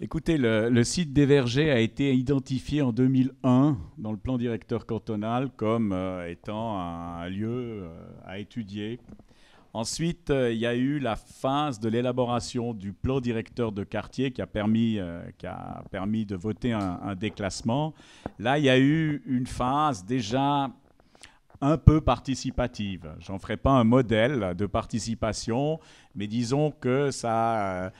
Écoutez, le, site des Vergers a été identifié en 2001 dans le plan directeur cantonal comme euh, étant un, lieu euh, à étudier. Ensuite, euh, il y a eu la phase de l'élaboration du plan directeur de quartier qui a permis, qui a permis de voter un déclassement. Là, il y a eu une phase déjà un peu participative. J'en ferai pas un modèle de participation, mais disons que ça a euh,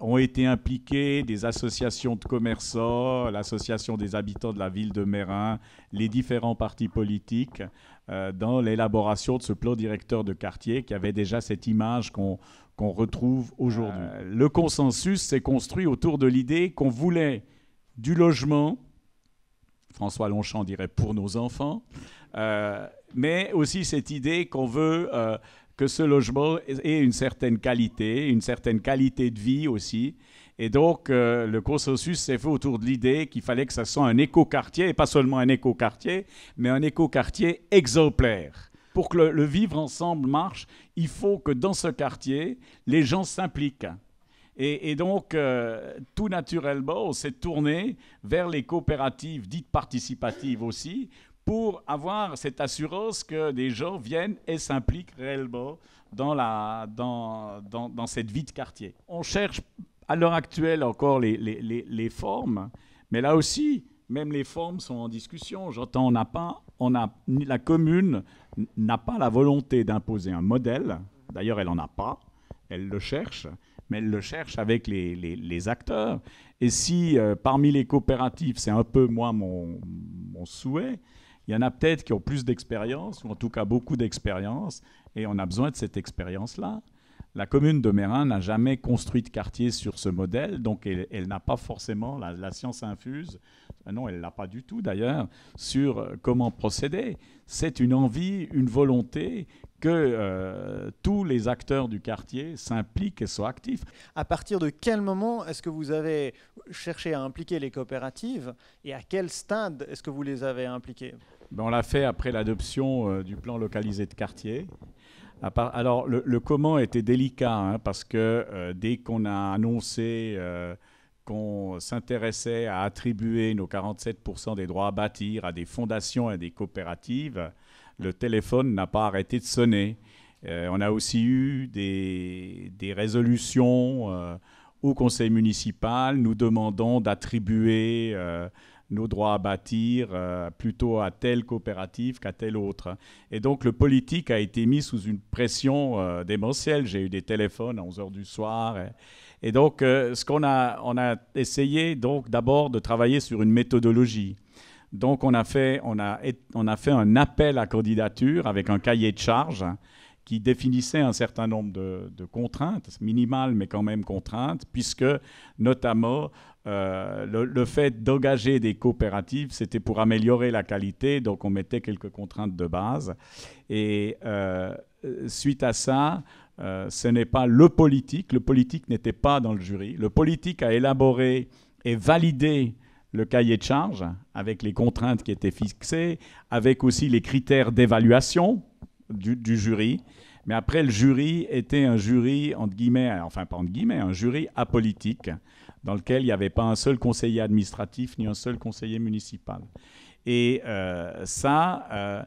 ont été impliqués des associations de commerçants, l'association des habitants de la ville de Mérin, les différents partis politiques euh, dans l'élaboration de ce plan directeur de quartier qui avait déjà cette image qu'on retrouve aujourd'hui. Euh, le consensus s'est construit autour de l'idée qu'on voulait du logement, François Longchamp dirait pour nos enfants, euh, mais aussi cette idée qu'on veut euh, que ce logement ait une certaine qualité, une certaine qualité de vie aussi. Et donc, euh, le consensus s'est fait autour de l'idée qu'il fallait que ça soit un éco éco-quartier, et pas seulement un éco éco-quartier, mais un éco éco-quartier exemplaire. Pour que le vivre ensemble marche, il faut que dans ce quartier, les gens s'impliquent. Et, donc, euh, tout naturellement, on s'est tourné vers les coopératives dites participatives aussi pour avoir cette assurance que des gens viennent et s'impliquent réellement dans, cette vie de quartier. On cherche à l'heure actuelle encore les, formes, mais là aussi, même les formes sont en discussion. J'entends, on n'a pas, on a, la commune n'a pas la volonté d'imposer un modèle. D'ailleurs, elle n'en a pas. Elle le cherche mais elle le cherche avec les, acteurs. Et si euh, parmi les coopératives, c'est un peu moi mon, souhait, il y en a peut-être qui ont plus d'expérience, ou en tout cas beaucoup d'expérience, et on a besoin de cette expérience-là. La commune de Mérin n'a jamais construit de quartier sur ce modèle, donc elle, n'a pas forcément la, science infuse, euh, non, elle ne l'a pas du tout d'ailleurs, sur euh, comment procéder. C'est une envie, une volonté que euh, tous les acteurs du quartier s'impliquent et soient actifs. À partir de quel moment est-ce que vous avez cherché à impliquer les coopératives et à quel stade est-ce que vous les avez impliquées ben, On l'a fait après l'adoption euh, du plan localisé de quartier. alors le, comment était délicat hein, parce que euh, dès qu'on a annoncé qu'on s'intéressait à attribuer nos 47% des droits à bâtir à des fondations et des coopératives, le téléphone n'a pas arrêté de sonner. Euh, on a aussi eu des, résolutions euh, au conseil municipal nous demandons d'attribuer euh, nos droits à bâtir plutôt à telle coopérative qu'à telle autre. Et donc le politique a été mis sous une pression démentielle. J'ai eu des téléphones à 11 heures du soir. Et, et donc ce qu'on a, on a essayé donc d'abord de travailler sur une méthodologie. Donc, on a, fait, on, on a fait un appel à candidature avec un cahier de charge qui définissait un certain nombre de, contraintes, minimales mais quand même contraintes, puisque notamment euh, le, fait d'engager des coopératives, c'était pour améliorer la qualité, donc on mettait quelques contraintes de base. Et euh, suite à ça, euh, ce n'est pas le politique, le politique n'était pas dans le jury, le politique a élaboré et validé le cahier de charge, avec les contraintes qui étaient fixées, avec aussi les critères d'évaluation du, jury. Mais après, le jury était un jury, entre guillemets, enfin pas entre guillemets, un jury apolitique, dans lequel il n'y avait pas un seul conseiller administratif ni un seul conseiller municipal. Et euh, ça, euh,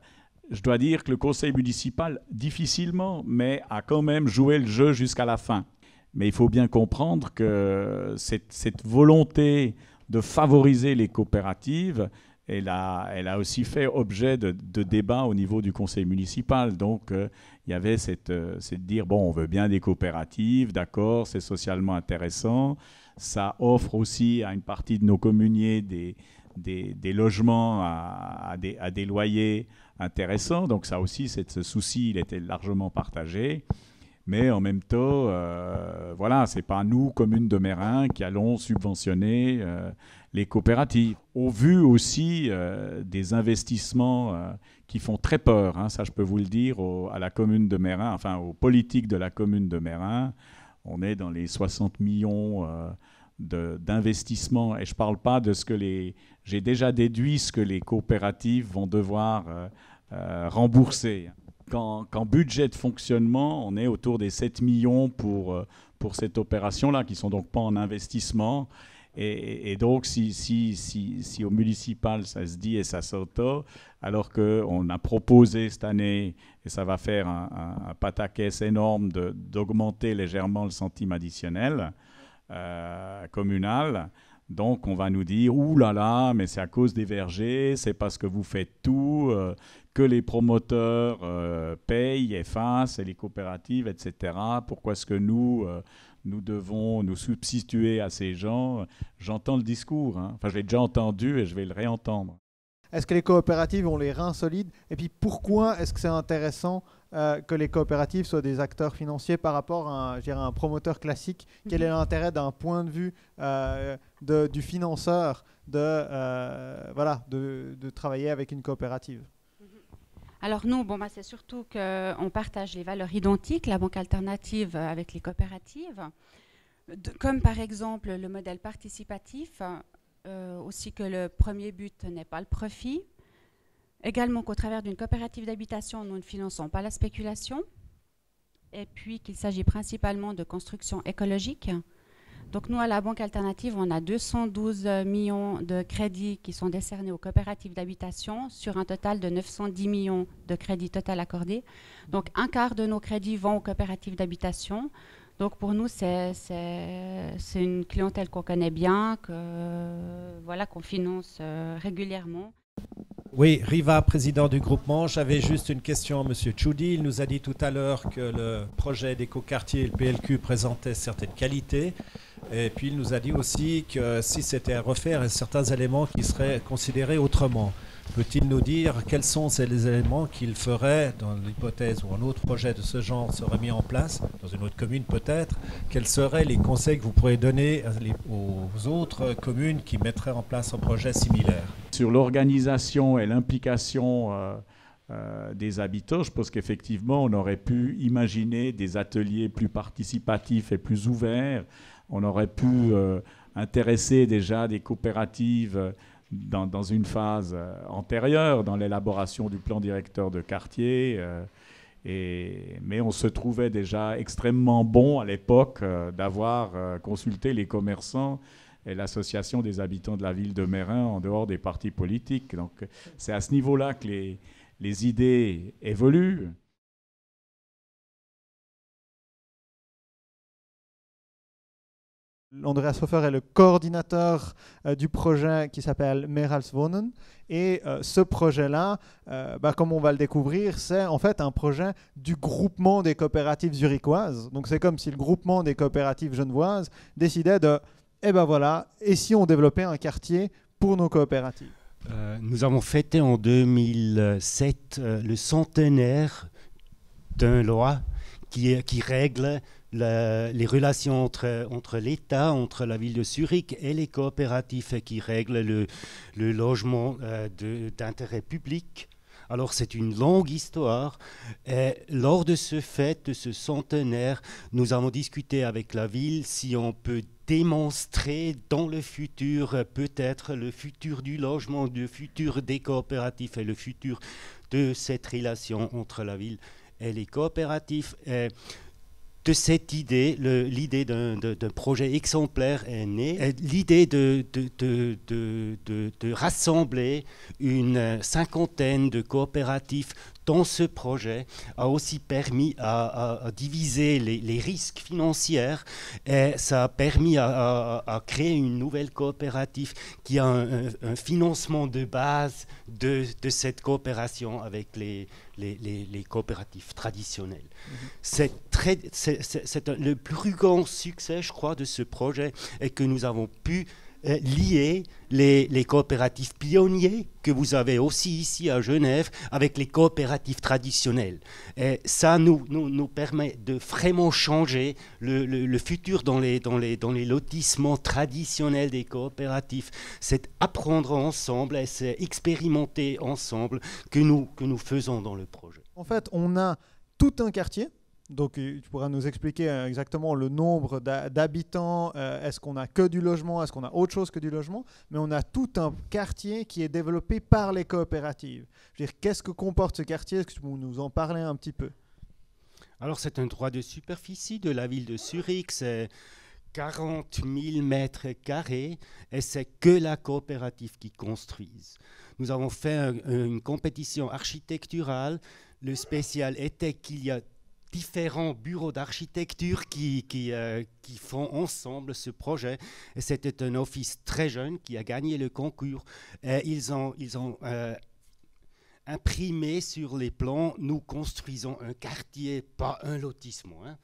je dois dire que le conseil municipal, difficilement, mais a quand même joué le jeu jusqu'à la fin. Mais il faut bien comprendre que cette volonté de favoriser les coopératives. Elle a, aussi fait objet de, débats au niveau du conseil municipal. Donc, euh, il y avait euh, cette, dire, bon, on veut bien des coopératives, d'accord, c'est socialement intéressant. Ça offre aussi à une partie de nos communiers des, logements à, des, à, des, loyers intéressants. Donc, ça aussi, ce souci, il était largement partagé mais en même temps, euh, voilà, c'est pas nous, communes de Mérin, qui allons subventionner euh, les coopératives. Au vu aussi euh, des investissements euh, qui font très peur, hein, ça je peux vous le dire, à la commune de Mérin, enfin aux politiques de la commune de Mérin, on est dans les 60 millions d'investissements, et je ne parle pas de ce que les... J'ai déjà déduit ce que les coopératives vont devoir rembourser. Quand budget de fonctionnement, on est autour des 7 millions pour, euh, pour cette opération-là, qui ne sont donc pas en investissement. Et, donc, si, si, si, si, au municipal, ça se dit et ça s'auto, alors qu'on a proposé cette année, et ça va faire un, un, pataquès énorme d'augmenter légèrement le centime additionnel euh, communal, donc on va nous dire, ouh là là, mais c'est à cause des vergers, c'est parce que vous faites tout, euh, que les promoteurs euh, payent payent, fassent et les coopératives, etc. Pourquoi est-ce que nous, euh, nous devons nous substituer à ces gens J'entends le discours, hein. enfin je l'ai déjà entendu et je vais le réentendre. Est-ce que les coopératives ont les reins solides Et puis pourquoi est-ce que c'est intéressant euh, que les coopératives soient des acteurs financiers par rapport à un, promoteur classique mm-hmm. Quel est l'intérêt d'un point de vue du financeur de travailler avec une coopérative alors nous, bon, bah, c'est surtout qu'on partage les valeurs identiques, la banque alternative euh, avec les coopératives, comme par exemple le modèle participatif, euh, aussi que le premier but n'est pas le profit, également qu'au travers d'une coopérative d'habitation, nous ne finançons pas la spéculation, et puis qu'il s'agit principalement de construction écologique. Donc nous, à la Banque Alternative, on a 212 euh, millions de crédits qui sont décernés aux coopératives d'habitation sur un total de 910 millions de crédits total accordés. Donc un quart de nos crédits vont aux coopératives d'habitation. Donc pour nous, c'est une clientèle qu'on connaît bien, que, voilà, qu'on finance euh, régulièrement. Oui, Riva, président du groupement. J'avais juste une question à M. Choudi. Il nous a dit tout à l'heure que le projet d'écoquartier et le PLQ présentait certaines qualités. Et puis il nous a dit aussi que si c'était à refaire, certains éléments qui seraient considérés autrement. Peut-il nous dire quels sont ces éléments qu'il ferait dans l'hypothèse où un autre projet de ce genre serait mis en place, dans une autre commune peut-être Quels seraient les conseils que vous pourriez donner aux autres communes qui mettraient en place un projet similaire Sur l'organisation et l'implication euh, euh, des habitants, je pense qu'effectivement, on aurait pu imaginer des ateliers plus participatifs et plus ouverts on aurait pu euh, intéresser déjà des coopératives euh, dans, une phase euh, antérieure, dans l'élaboration du plan directeur de quartier. mais on se trouvait déjà extrêmement bon à l'époque d'avoir consulté les commerçants et l'association des habitants de la ville de Mérin en dehors des partis politiques. Donc c'est à ce niveau-là que les idées évoluent. Andreas Hofer est le coordinateur euh, du projet qui s'appelle Meralswohnen. Et euh, ce projet-là, euh, bah, comme on va le découvrir, c'est en fait un projet du groupement des coopératives zurichoises. Donc c'est comme si le groupement des coopératives genevoises décidait de, eh ben voilà, et si on développait un quartier pour nos coopératives Nous avons fêté en 2007 le centenaire d'un loi qui règle les relations entre, entre l'État, entre la ville de Zurich et les coopératifs qui règlent le, logement euh, d'intérêt public. Alors c'est une longue histoire. Et lors de ce fait, de ce centenaire, nous avons discuté avec la ville si on peut démontrer dans le futur, peut-être le futur du logement, le futur des coopératifs et le futur de cette relation entre la ville et les coopératifs. Et de cette idée, l'idée d'un projet exemplaire est née, l'idée de, rassembler une cinquantaine de coopératifs dans ce projet a aussi permis à, diviser les, risques financiers et ça a permis à, créer une nouvelle coopérative qui a un, un financement de base de cette coopération avec les, les, les, traditionnels coopératives traditionnelles. Mhm. C'est très, le plus grand succès, je crois, de ce projet est que nous avons pu euh, lier les, coopératives pionniers que vous avez aussi ici à Genève avec les coopératives traditionnelles. Euh, ça nous, nous, permet de vraiment changer le, futur dans les, dans, les, dans les, lotissements traditionnels des coopératives. C'est apprendre ensemble et c'est expérimenter ensemble que nous, que nous faisons dans le projet. En fait, on a tout un quartier donc, euh, tu pourras nous expliquer euh, exactement le nombre d'habitants. Euh, est-ce qu'on a que du logement Est-ce qu'on a autre chose que du logement Mais on a tout un quartier qui est développé par les coopératives. Je veux dire, qu'est-ce que comporte ce quartier Est-ce que tu peux nous en parler un petit peu Alors, c'est un droit de superficie de la ville de Zurich. C'est 40 000 mètres carrés et c'est que la coopérative qui construise. Nous avons fait une compétition architecturale. Le spécial était qu'il y a différents bureaux d'architecture qui, qui, euh, qui, font ensemble ce projet. C'était un office très jeune qui a gagné le concours. Et euh, ils ont, ils ont euh, imprimé sur les plans, nous construisons un quartier, pas un lotissement. Hein.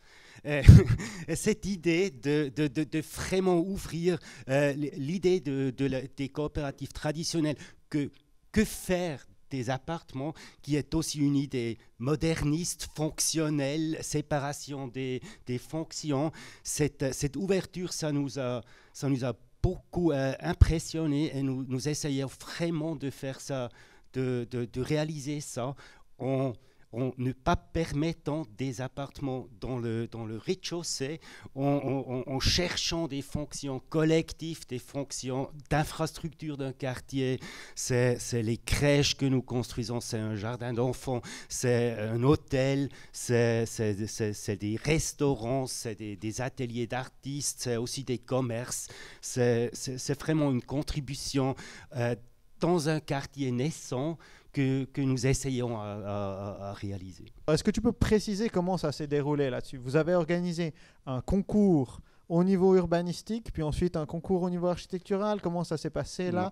cette idée de, de, de, vraiment ouvrir l'idée des coopératives traditionnelles, que, que faire des appartements, qui est aussi une idée moderniste, fonctionnelle, séparation des, des fonctions. Cette, cette, ouverture, ça nous a, ça nous a beaucoup euh, impressionné et nous, nous essayons vraiment de faire ça, de, de, de réaliser ça on en ne pas permettant des appartements dans le, dans le rez-de-chaussée, en, cherchant des fonctions collectives, des fonctions d'infrastructure d'un quartier. C'est les crèches que nous construisons, c'est un jardin d'enfants, c'est un hôtel, c'est des restaurants, c'est des, ateliers d'artistes, c'est aussi des commerces. C'est vraiment une contribution euh, dans un quartier naissant que, nous essayons à, réaliser. Est-ce que tu peux préciser comment ça s'est déroulé là-dessus Vous avez organisé un concours au niveau urbanistique, puis ensuite un concours au niveau architectural. Comment ça s'est passé là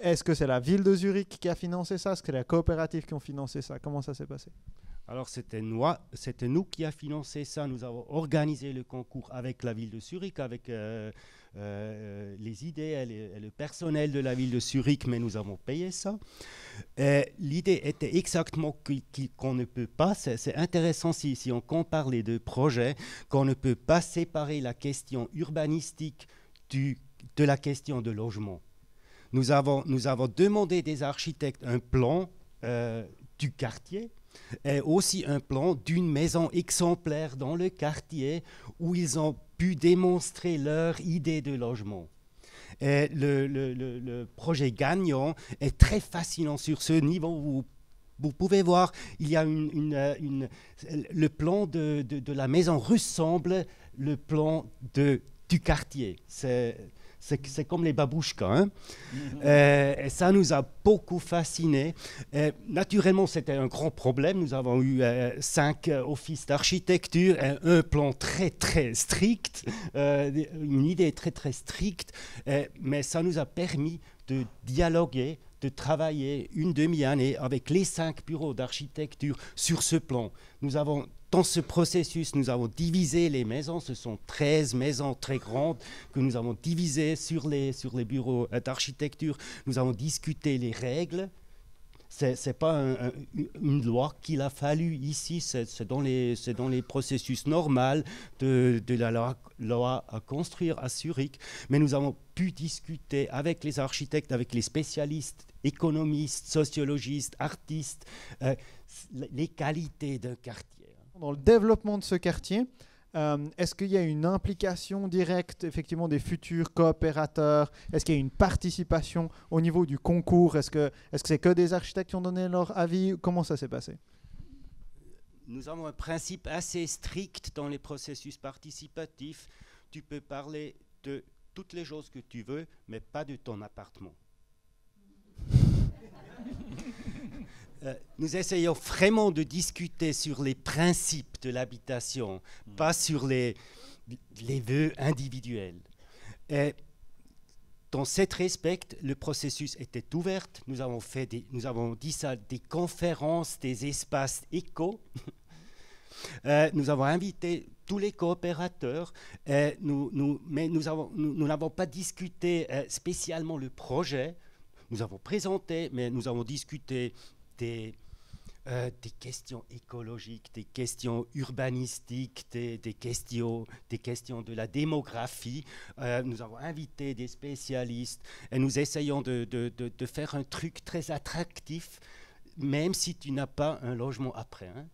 Est-ce que c'est la ville de Zurich qui a financé ça Est-ce que c'est la coopérative qui a financé ça Comment ça s'est passé alors c'était nous, c'était nous qui a financé ça. Nous avons organisé le concours avec la ville de Zurich, avec euh, euh, euh, les idées et, le personnel de la ville de Zurich, mais nous avons payé ça. Euh, l'idée était exactement qu'on ne peut pas, c'est intéressant si, si on compare les deux projets, qu'on ne peut pas séparer la question urbanistique du, de la question de logement. Nous avons, nous avons demandé des architectes un plan du quartier et aussi un plan d'une maison exemplaire dans le quartier où ils ont pu démontrer leur idée de logement. Et le, projet gagnant est très fascinant sur ce niveau. Vous, vous pouvez voir, il y a une, euh, le plan de, de, la maison ressemble le plan de, du quartier. C'est c'est comme les babouchkas. Hein? Mhm. euh, et ça nous a beaucoup fascinés. Euh, naturellement, c'était un grand problème. Nous avons eu euh, cinq offices d'architecture, un plan très, très strict, euh, une idée très, très stricte. mais ça nous a permis de dialoguer de travailler une demi-année avec les cinq bureaux d'architecture sur ce plan. Nous avons dans ce processus, nous avons divisé les maisons. Ce sont 13 maisons très grandes que nous avons divisées sur les, sur les bureaux d'architecture. Nous avons discuté les règles. Ce n'est pas une loi qu'il a fallu ici, c'est dans, les, dans les processus normaux de, la loi, à construire à Zurich. Mais nous avons pu discuter avec les architectes, avec les spécialistes, économistes, sociologistes, artistes, euh, les qualités d'un quartier dans le développement de ce quartier. Euh, est-ce qu'il y a une implication directe effectivement des futurs coopérateurs Est-ce qu'il y a une participation au niveau du concours Est-ce que c'est -ce que, que des architectes qui ont donné leur avis Comment ça s'est passé Nous avons un principe assez strict dans les processus participatifs. Tu peux parler de toutes les choses que tu veux, mais pas de ton appartement. Euh, nous essayons vraiment de discuter sur les principes de l'habitation, mm. pas sur les, les vœux individuels. Et euh, dans cet respect, le processus était ouvert. Nous avons, fait des, nous avons dit ça, des conférences, des espaces éco. Euh, nous avons invité tous les coopérateurs, nous, nous, mais nous n'avons nous, pas discuté spécialement le projet. Nous avons présenté, mais nous avons discuté des, euh, questions écologiques, des questions urbanistiques, des, questions, des questions de la démographie. Euh, nous avons invité des spécialistes et nous essayons de, faire un truc très attractif, même si tu n'as pas un logement après. Hein.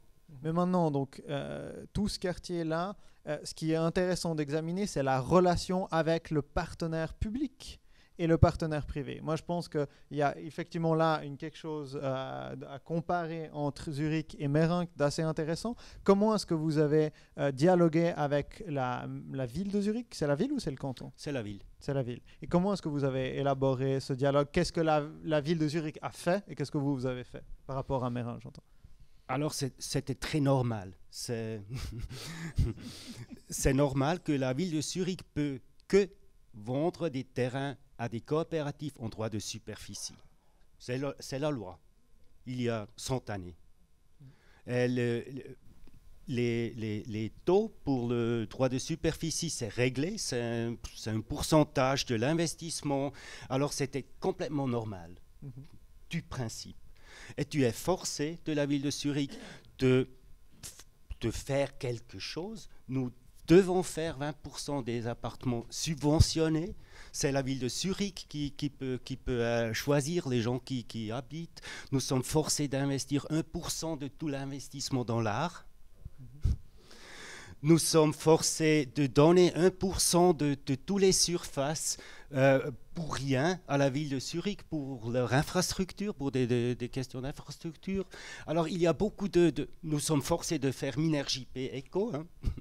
Mais maintenant, donc, euh, tout ce quartier-là, ce qui est intéressant d'examiner, c'est la relation avec le partenaire public et le partenaire privé. Moi, je pense qu'il y a effectivement là une, quelque chose euh, à, comparer entre Zurich et merin d'assez intéressant. Comment est-ce que vous avez euh, dialogué avec la, ville de Zurich C'est la ville ou c'est le canton C'est la ville. C'est la ville. Et comment est-ce que vous avez élaboré ce dialogue Qu'est-ce que la, ville de Zurich a fait et qu'est-ce que vous, vous avez fait par rapport à mérin j'entends alors c'était très normal. C'est normal que la ville de Zurich peut que vendre des terrains à des coopératifs en droit de superficie. C'est la loi, il y a 100 années. les, taux pour le droit de superficie, c'est réglé, c'est un, pourcentage de l'investissement. Alors c'était complètement normal, mm-hmm. du principe. Et tu es forcé de la ville de Zurich de, de faire quelque chose. Nous devons faire 20% des appartements subventionnés c'est la ville de Zurich qui, peut, euh, choisir les gens qui, qui habitent. Nous sommes forcés d'investir 1% de tout l'investissement dans l'art. Nous sommes forcés de donner 1% de, toutes les surfaces euh, pour rien à la ville de Zurich pour leur infrastructure, pour des, questions d'infrastructure. Alors il y a beaucoup de, Nous sommes forcés de faire Minergie P Eco. Hein.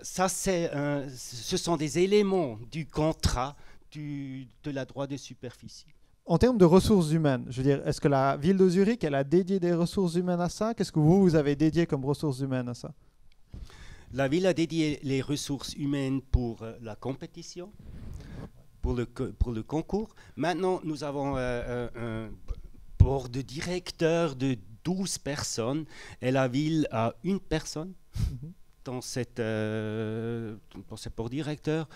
Ça, c'est. ce sont des éléments du contrat de la droit de superficie. En termes de ressources humaines, je veux dire, est-ce que la ville de Zurich, elle a dédié des ressources humaines à ça Qu'est-ce que vous, vous avez dédié comme ressources humaines à ça La ville a dédié les ressources humaines pour euh, la compétition, pour le, pour le concours. Maintenant, nous avons euh, euh, un board de directeur de 12 personnes et la ville a une personne. Mm-hmm dans cette, euh, pour directeur,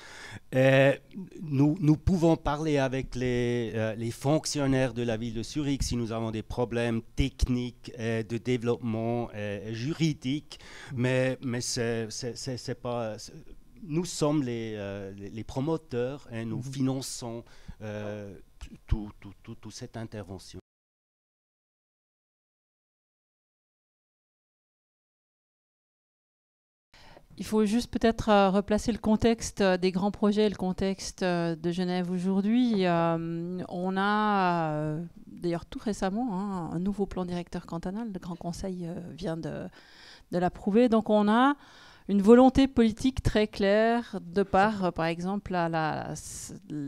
euh, nous, nous, pouvons parler avec euh, les, fonctionnaires de la ville de Zurich si nous avons des problèmes techniques, de développement juridique, mais, mais c'est pas... Nous sommes les, promoteurs et hein, nous mhm. finançons toute tout, tout cette intervention. Il faut juste peut-être euh, replacer le contexte euh, des grands projets, le contexte euh, de Genève aujourd'hui. on a d'ailleurs tout récemment hein, un nouveau plan directeur cantonal. Le Grand Conseil vient de, l'approuver. Donc on a une volonté politique très claire de part, par exemple,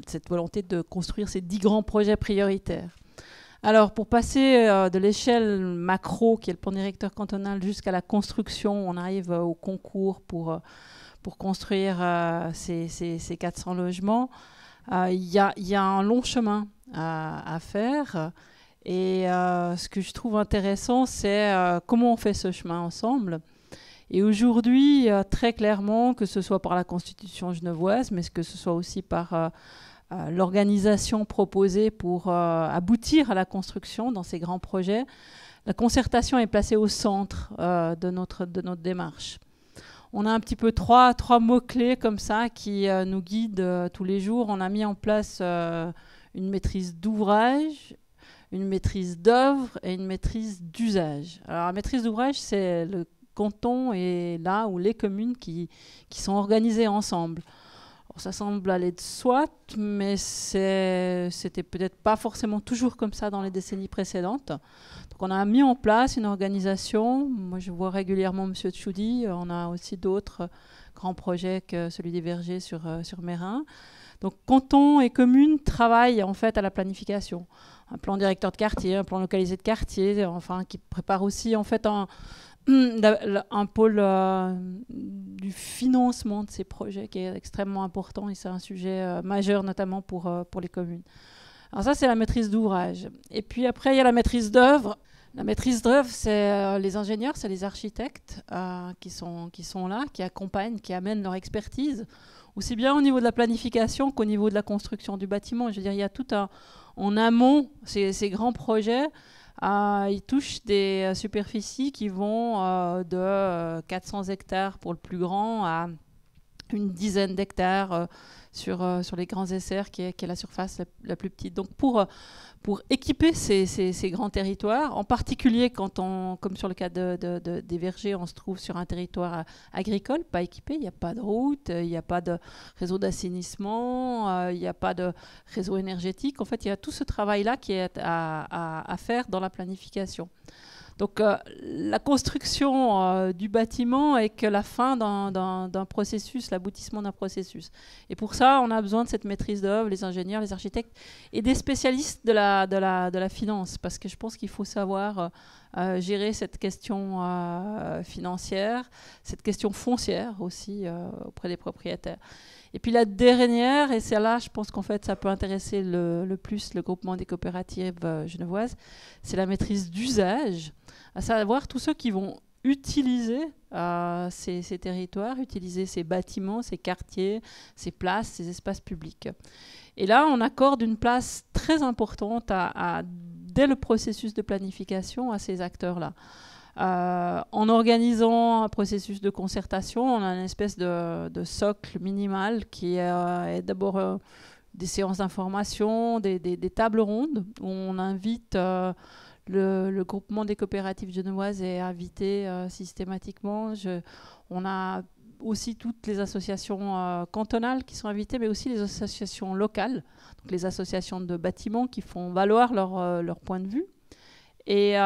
cette volonté de construire ces dix grands projets prioritaires. Alors, pour passer euh, de l'échelle macro, qui est le plan directeur cantonal, jusqu'à la construction, on arrive euh, au concours pour, euh, pour construire ces, 400 logements. Il y, y, a, un long chemin à, à faire. Et ce que je trouve intéressant, c'est comment on fait ce chemin ensemble. Et aujourd'hui, très clairement, que ce soit par la Constitution genevoise, mais que ce soit aussi par euh, l'organisation proposée pour euh, aboutir à la construction dans ces grands projets, la concertation est placée au centre euh, de, notre, de notre démarche. On a un petit peu trois, trois mots-clés comme ça qui nous guident tous les jours. On a mis en place une maîtrise d'ouvrage, une maîtrise d'œuvre et une maîtrise d'usage. Alors la maîtrise d'ouvrage, c'est le canton et là où les communes qui, qui sont organisées ensemble ça semble aller de soi, mais c'était peut-être pas forcément toujours comme ça dans les décennies précédentes. Donc on a mis en place une organisation. Moi je vois régulièrement Monsieur Tchoudi, on a aussi d'autres grands projets que celui des vergers sur, euh, sur Mérin. Donc cantons et communes travaillent en fait à la planification. Un plan directeur de quartier, un plan localisé de quartier, enfin qui prépare aussi en fait un Hmm, un pôle euh, du financement de ces projets qui est extrêmement important et c'est un sujet euh, majeur notamment pour, euh, pour les communes. Alors ça, c'est la maîtrise d'ouvrage. Et puis après, il y a la maîtrise d'œuvre. La maîtrise d'œuvre, c'est les ingénieurs, c'est les architectes qui, sont, qui sont là, qui accompagnent, qui amènent leur expertise, aussi bien au niveau de la planification qu'au niveau de la construction du bâtiment. Je veux dire, il y a tout En amont, ces, ces grands projets, ah, il touche des euh, superficies qui vont euh, de 400 euh, hectares pour le plus grand à une dizaine d'hectares euh, sur, euh, sur les grands essers qui est, qui la surface la, plus petite. Donc pour, euh, pour équiper ces, ces, grands territoires, en particulier quand on, comme sur le cas de, des vergers, on se trouve sur un territoire agricole, pas équipé, il n'y a pas de route, il n'y a pas de réseau d'assainissement, il n'y a pas de réseau énergétique. En fait, il y a tout ce travail-là qui est à, à, à faire dans la planification. Donc euh, la construction euh, du bâtiment est que la fin d'un processus, l'aboutissement d'un processus. Et pour ça, on a besoin de cette maîtrise d'œuvre, les ingénieurs, les architectes et des spécialistes de la, finance, parce que je pense qu'il faut savoir euh, gérer cette question financière, cette question foncière aussi auprès des propriétaires. Et puis la dernière, et c'est là, je pense qu'en fait, ça peut intéresser le, le, plus le groupement des coopératives genevoises, c'est la maîtrise d'usage à savoir tous ceux qui vont utiliser euh, ces, territoires, utiliser ces bâtiments, ces quartiers, ces places, ces espaces publics. Et là, on accorde une place très importante à, dès le processus de planification à ces acteurs-là. Euh, en organisant un processus de concertation, on a une espèce de, socle minimal qui est euh, d'abord des séances d'information, des, des, tables rondes où on invite... Le, groupement des coopératives genevoises est invité euh, systématiquement. on a aussi toutes les associations euh, cantonales qui sont invitées, mais aussi les associations locales, donc les associations de bâtiments qui font valoir leur, euh, leur point de vue. Et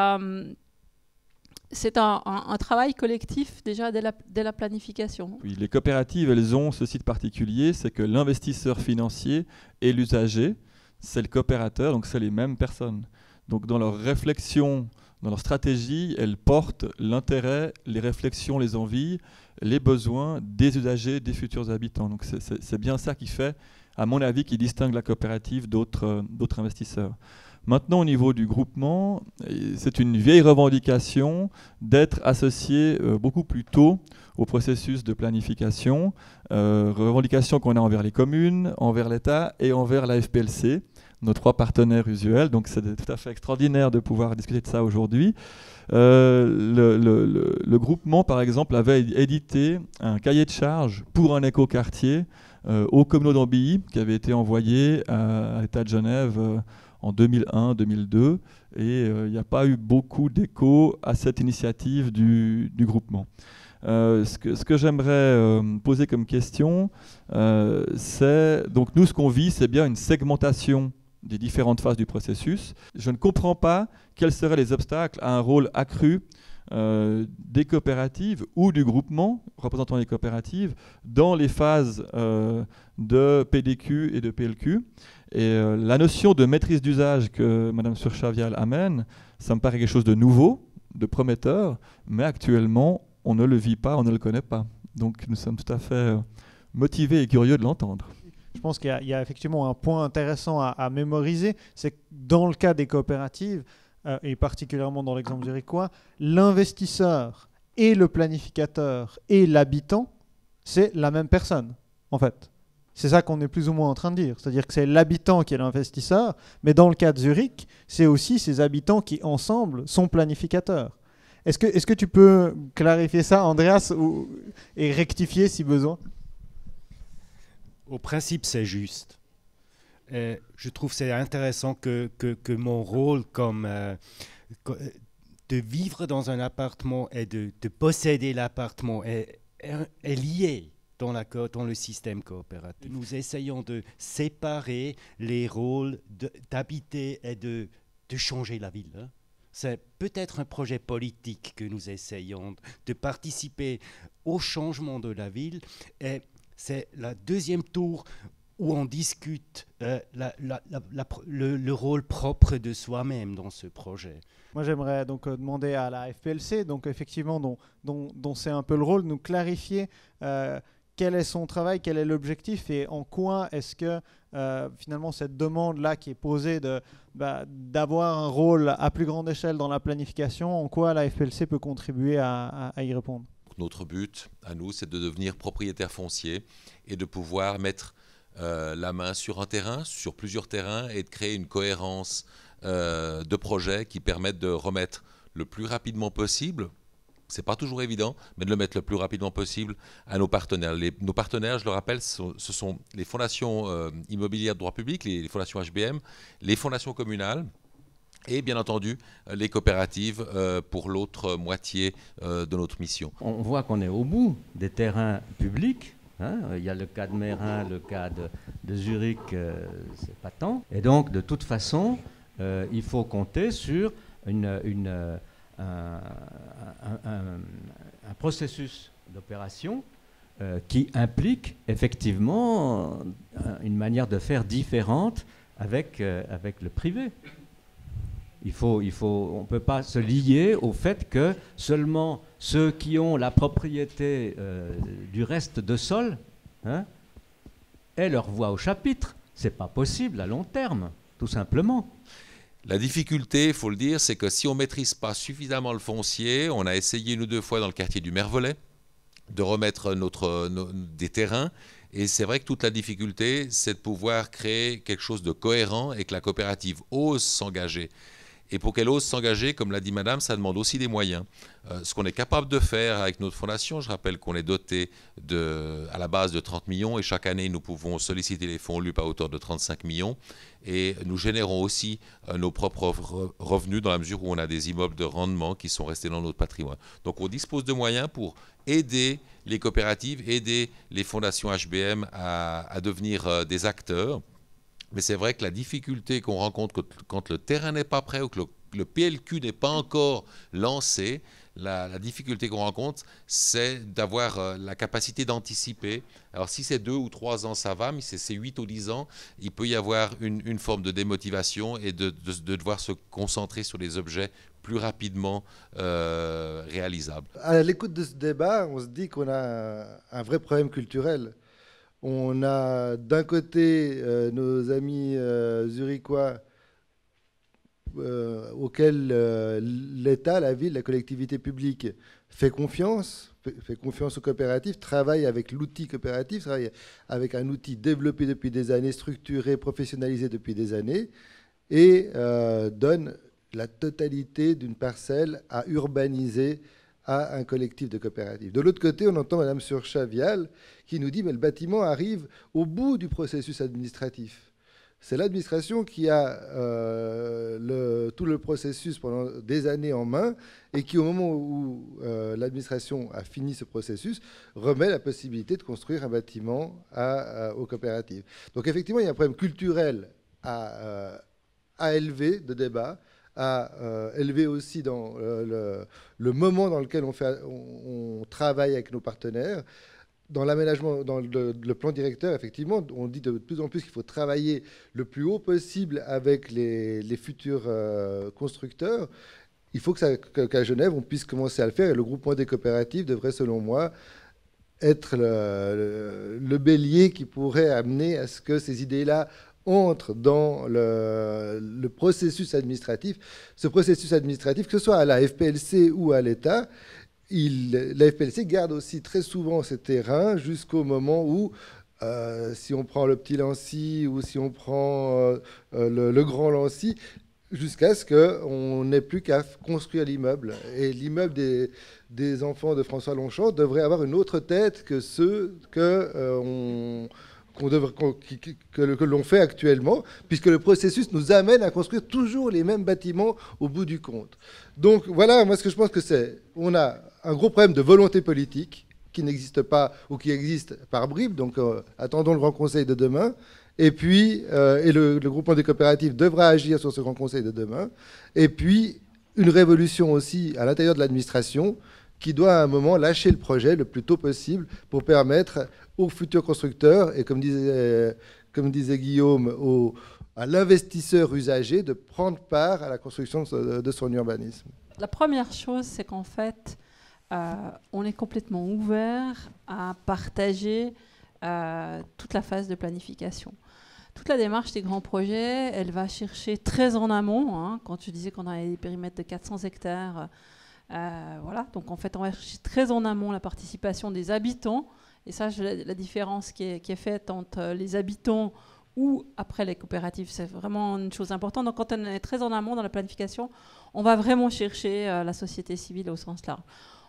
c'est un, travail collectif déjà dès la, la planification. les coopératives, elles ont ce site particulier, c'est que l'investisseur financier et l'usager, c'est le coopérateur, donc c'est les mêmes personnes. Donc dans leur réflexion, dans leur stratégie, elles portent l'intérêt, les réflexions, les envies, les besoins des usagers, des futurs habitants. Donc c'est bien ça qui fait, à mon avis, qui distingue la coopérative d'autres investisseurs. Maintenant, au niveau du groupement, c'est une vieille revendication d'être associé euh, beaucoup plus tôt au processus de planification, euh, revendication qu'on a envers les communes, envers l'État et envers la FPLC nos trois partenaires usuels. Donc c'est tout à fait extraordinaire de pouvoir discuter de ça aujourd'hui. Euh, le, groupement, par exemple, avait édité un cahier de charge pour un éco-quartier euh, au Communaux d'Ambilly, qui avait été envoyé à, l'État de Genève euh, en 2001-2002. Et il n'y a pas eu beaucoup d'écho à cette initiative du, groupement. ce que, j'aimerais poser comme question, c'est donc nous ce qu'on vit, c'est bien une segmentation des différentes phases du processus. Je ne comprends pas quels seraient les obstacles à un rôle accru euh, des coopératives ou du groupement représentant les coopératives dans les phases euh, de PDQ et de PLQ. Et euh, la notion de maîtrise d'usage que Mme Surchavial amène, ça me paraît quelque chose de nouveau, de prometteur, mais actuellement, on ne le vit pas, on ne le connaît pas. Donc nous sommes tout à fait motivés et curieux de l'entendre je pense qu'il y, a effectivement un point intéressant à, mémoriser, c'est que dans le cas des coopératives, euh, et particulièrement dans l'exemple zurichois, l'investisseur et le planificateur et l'habitant, c'est la même personne, en fait. C'est ça qu'on est plus ou moins en train de dire. C'est-à-dire que c'est l'habitant qui est l'investisseur, mais dans le cas de Zurich, c'est aussi ces habitants qui, ensemble, sont planificateurs. Est-ce que, est que tu peux clarifier ça, Andreas, ou, et rectifier si besoin au principe, c'est juste. je trouve c'est intéressant que, que, mon rôle comme euh, euh, de vivre dans un appartement et de, posséder l'appartement est, est, lié dans, la, dans le système coopératif. Nous essayons de séparer les rôles d'habiter et de, de changer la ville. Hein. C'est peut-être un projet politique que nous essayons de participer au changement de la ville et c'est la deuxième tour où on discute euh, le, rôle propre de soi-même dans ce projet. Moi, j'aimerais donc euh, demander à la FPLC, donc effectivement, dont, c'est un peu le rôle, de nous clarifier euh, quel est son travail, quel est l'objectif et en quoi est-ce que finalement cette demande-là qui est posée de, bah, d'avoir un rôle à plus grande échelle dans la planification, en quoi la FPLC peut contribuer à y répondre notre but à nous, c'est de devenir propriétaire foncier et de pouvoir mettre euh, la main sur un terrain, sur plusieurs terrains, et de créer une cohérence euh, de projets qui permettent de remettre le plus rapidement possible, c'est pas toujours évident, mais de le mettre le plus rapidement possible à nos partenaires. nos partenaires, je le rappelle, ce sont les fondations euh, immobilières de droit public, les fondations HBM, les fondations communales, et bien entendu euh, les coopératives euh, pour l'autre moitié euh, de notre mission. On voit qu'on est au bout des terrains publics. Hein. Il y a le cas de Mérin, le cas de, de Zurich, c'est pas tant. Et donc, de toute façon, il faut compter sur une, un, processus d'opération qui implique effectivement une manière de faire différente avec, avec le privé faut, il faut, on ne peut pas se lier au fait que seulement ceux qui ont la propriété euh, du reste de sol hein, aient leur voix au chapitre. Ce n'est pas possible à long terme, tout simplement. La difficulté, il faut le dire, c'est que si on ne maîtrise pas suffisamment le foncier, on a essayé une ou deux fois dans le quartier du Mervelet de remettre notre, des terrains. Et c'est vrai que toute la difficulté, c'est de pouvoir créer quelque chose de cohérent et que la coopérative ose s'engager. Et pour qu'elle ose s'engager, comme l'a dit Madame, ça demande aussi des moyens. Euh, ce qu'on est capable de faire avec notre fondation, je rappelle qu'on est doté à la base de 30 millions et chaque année nous pouvons solliciter les fonds LUP à hauteur de 35 millions et nous générons aussi euh, nos propres revenus dans la mesure où on a des immeubles de rendement qui sont restés dans notre patrimoine. Donc on dispose de moyens pour aider les coopératives, aider les fondations HBM à, devenir euh, des acteurs. Mais c'est vrai que la difficulté qu'on rencontre quand le terrain n'est pas prêt ou que le, PLQ n'est pas encore lancé, la, difficulté qu'on rencontre, c'est d'avoir euh, la capacité d'anticiper. Alors si c'est deux ou trois ans, ça va, mais si c'est huit ou dix ans, il peut y avoir une, forme de démotivation et de, devoir se concentrer sur des objets plus rapidement euh, réalisables. À l'écoute de ce débat, on se dit qu'on a un vrai problème culturel. On a d'un côté euh, nos amis euh, zurichois euh, auxquels l'État, la ville, la collectivité publique fait confiance, fait, fait confiance aux coopératives, travaille avec l'outil coopératif, travaille avec un outil développé depuis des années, structuré, professionnalisé depuis des années, et donne la totalité d'une parcelle à urbaniser à un collectif de coopératives. De l'autre côté, on entend Mme Surchavial qui nous dit mais le bâtiment arrive au bout du processus administratif. C'est l'administration qui a euh, le, tout le processus pendant des années en main et qui, au moment où euh, l'administration a fini ce processus, remet la possibilité de construire un bâtiment à, euh, aux coopératives. Donc effectivement, il y a un problème culturel à, à élever de débat à euh, élever aussi dans euh, le, moment dans lequel on, fait, on, travaille avec nos partenaires. Dans l'aménagement, dans le, plan directeur, effectivement, on dit de plus en plus qu'il faut travailler le plus haut possible avec les, futurs euh, constructeurs. Il faut qu'à Genève, on puisse commencer à le faire et le groupement des coopératives devrait, selon moi, être le, bélier qui pourrait amener à ce que ces idées-là entre dans le, processus administratif, ce processus administratif, que ce soit à la FPLC ou à l'État, la FPLC garde aussi très souvent ses terrains jusqu'au moment où euh, si on prend le petit Lancy ou si on prend euh, euh, le, grand Lancy, jusqu'à ce qu'on n'ait plus qu'à construire l'immeuble. Et l'immeuble des, des, enfants de François Longchamp devrait avoir une autre tête que ceux que on devrait, que, l'on fait actuellement, puisque le processus nous amène à construire toujours les mêmes bâtiments au bout du compte. Donc voilà, moi ce que je pense que c'est, on a un gros problème de volonté politique qui n'existe pas ou qui existe par bribes, donc euh, attendons le Grand Conseil de demain. Et puis, euh, et le, le groupement des coopératives devra agir sur ce Grand Conseil de demain. Et puis, une révolution aussi à l'intérieur de l'administration qui doit à un moment lâcher le projet le plus tôt possible pour permettre aux futurs constructeurs et, comme disait, euh, comme disait Guillaume, à l'investisseur usager de prendre part à la construction de son urbanisme La première chose, c'est qu'en fait, euh, on est complètement ouvert à partager euh, toute la phase de planification. Toute la démarche des grands projets, elle va chercher très en amont. Hein, quand tu disais qu'on avait des périmètres de 400 hectares, voilà. Donc en fait, on va chercher très en amont la participation des habitants et ça, la, différence qui est, faite entre euh, les habitants ou après les coopératives, c'est vraiment une chose importante. Donc quand on est très en amont dans la planification, on va vraiment chercher euh, la société civile au sens large.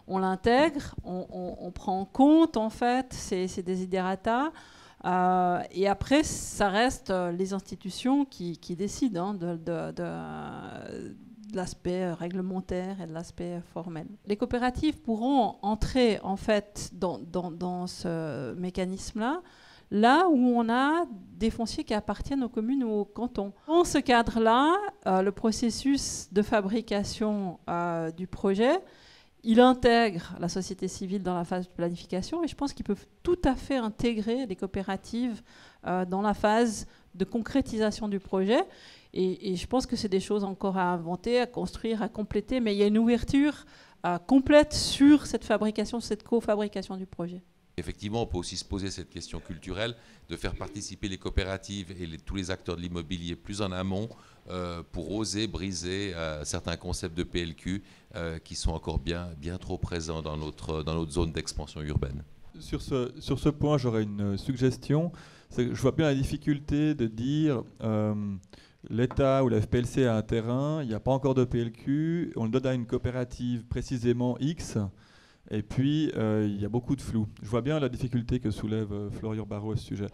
On l'intègre, on, prend en compte en fait ces, desiderata. Euh, et après, ça reste les institutions qui, décident hein, de, de l'aspect euh, réglementaire et de l'aspect euh, formel. Les coopératives pourront entrer en fait dans, ce mécanisme-là là où on a des fonciers qui appartiennent aux communes ou aux cantons. Dans ce cadre-là, euh, le processus de fabrication du projet, il intègre la société civile dans la phase de planification et je pense qu'ils peuvent tout à fait intégrer les coopératives dans la phase de concrétisation du projet. Et, je pense que c'est des choses encore à inventer, à construire, à compléter, mais il y a une ouverture euh, complète sur cette fabrication, cette co-fabrication du projet. Effectivement, on peut aussi se poser cette question culturelle de faire participer les coopératives et tous les acteurs de l'immobilier plus en amont euh, pour oser briser euh, certains concepts de PLQ qui sont encore bien, bien trop présents dans notre, dans notre zone d'expansion urbaine. Sur ce, sur ce point, j'aurais une suggestion. je vois bien la difficulté de dire l'État ou la FPLC a un terrain, il n'y a pas encore de PLQ, on le donne à une coopérative précisément X, et puis euh, il y a beaucoup de flou. Je vois bien la difficulté que soulève euh, Florian Barreau à ce sujet.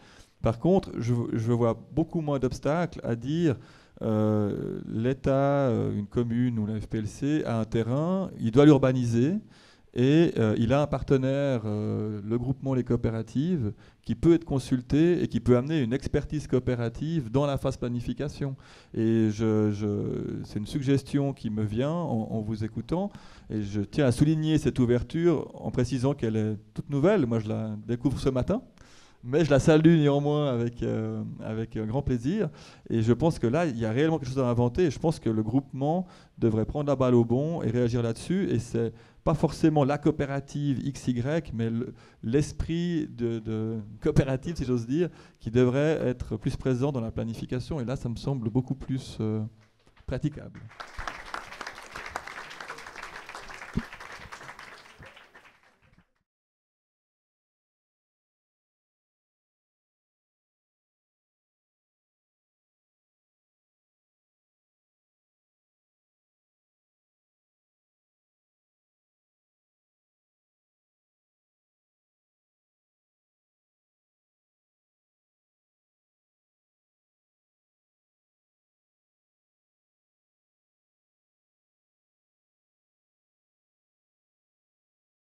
Par contre, je, vois beaucoup moins d'obstacles à dire euh, l'État, une commune ou la FPLC a un terrain, il doit l'urbaniser. Et euh, il a un partenaire, euh, le groupement Les Coopératives, qui peut être consulté et qui peut amener une expertise coopérative dans la phase planification. Et je, c'est une suggestion qui me vient en, vous écoutant. Et je tiens à souligner cette ouverture en précisant qu'elle est toute nouvelle. Moi, je la découvre ce matin. Mais je la salue néanmoins avec, euh, avec grand plaisir. Et je pense que là, il y a réellement quelque chose à inventer. Et je pense que le groupement devrait prendre la balle au bon et réagir là-dessus. Et c'est pas forcément la coopérative XY, mais l'esprit de, coopérative, si j'ose dire, qui devrait être plus présent dans la planification. Et là, ça me semble beaucoup plus euh, praticable.